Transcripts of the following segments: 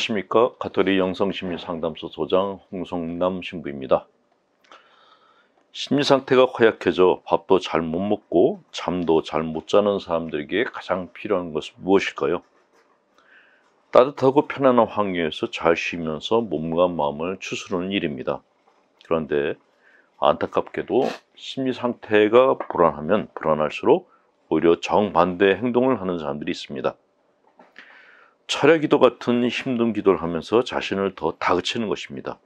안녕하십니까 가톨릭 영성심리 상담소 소장 홍성남 신부입니다 심리 상태가 허약해져 밥도 잘 못 먹고 잠도 잘 못 자는 사람들에게 가장 필요한 것은 무엇일까요? 따뜻하고 편안한 환경에서 잘 쉬면서 몸과 마음을 추스르는 일입니다 그런데 안타깝게도 심리 상태가 불안하면 불안할수록 오히려 정반대의 행동을 하는 사람들이 있습니다 철야기도 같은 힘든 기도를 하면서 자신을 더 다그치는 것입니다.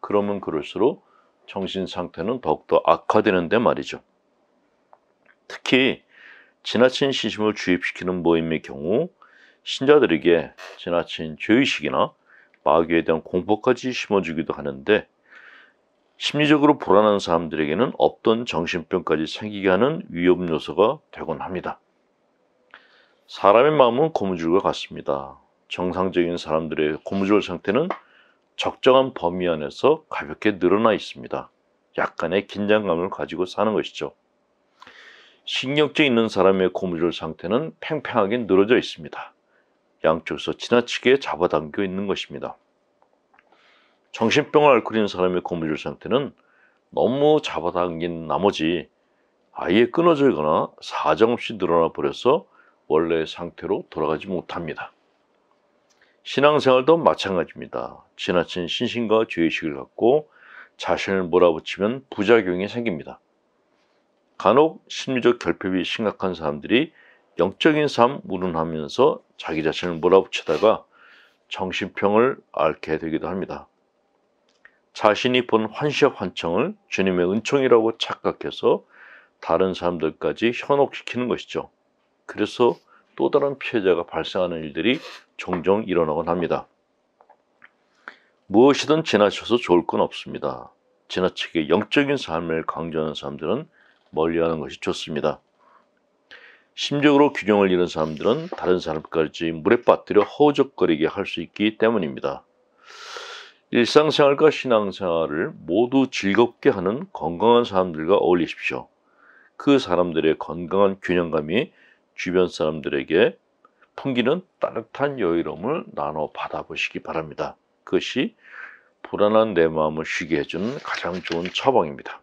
그러면 그럴수록 정신 상태는 더욱더 악화되는데 말이죠. 특히 지나친 시심을 주입시키는 모임의 경우 신자들에게 지나친 죄의식이나 마귀에 대한 공포까지 심어주기도 하는데 심리적으로 불안한 사람들에게는 없던 정신병까지 생기게 하는 위험 요소가 되곤 합니다. 사람의 마음은 고무줄과 같습니다. 정상적인 사람들의 고무줄 상태는 적정한 범위 안에서 가볍게 늘어나 있습니다. 약간의 긴장감을 가지고 사는 것이죠. 신경증 있는 사람의 고무줄 상태는 팽팽하게 늘어져 있습니다. 양쪽에서 지나치게 잡아당겨 있는 것입니다. 정신병을 앓고 있는 사람의 고무줄 상태는 너무 잡아당긴 나머지 아예 끊어져있거나 사정없이 늘어나 버려서 원래 상태로 돌아가지 못합니다. 신앙생활도 마찬가지입니다. 지나친 신심과 죄의식을 갖고 자신을 몰아붙이면 부작용이 생깁니다. 간혹 심리적 결핍이 심각한 사람들이 영적인 삶 무른하면서 자기 자신을 몰아붙이다가 정신병을 앓게 되기도 합니다. 자신이 본 환시와 환청을 주님의 은총이라고 착각해서 다른 사람들까지 현혹시키는 것이죠. 그래서 또 다른 피해자가 발생하는 일들이 종종 일어나곤 합니다. 무엇이든 지나쳐서 좋을 건 없습니다. 지나치게 영적인 삶을 강조하는 사람들은 멀리하는 것이 좋습니다. 심적으로 균형을 잃은 사람들은 다른 사람까지 물에 빠뜨려 허우적거리게 할 수 있기 때문입니다. 일상생활과 신앙생활을 모두 즐겁게 하는 건강한 사람들과 어울리십시오. 그 사람들의 건강한 균형감이 주변 사람들에게 풍기는 따뜻한 여유로움을 나눠 받아보시기 바랍니다. 그것이 불안한 내 마음을 쉬게 해주는 가장 좋은 처방입니다.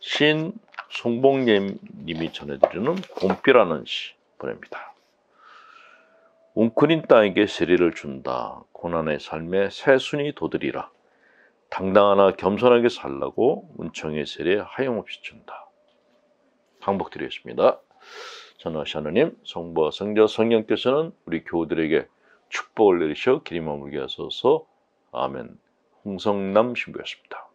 신 송봉님이 전해드리는 봄비라는 시 보냅니다. 웅크린 땅에게 세리를 준다. 고난의 삶에 새순이 도드리라. 당당하나 겸손하게 살라고 문청의 세례 하염없이 준다. 항복드리겠습니다. 전하샤느님, 성부 와 성자 성령께서는 우리 교우들에게 축복을 내리셔 기림함물 게하소서 아멘. 홍성남 신부였습니다.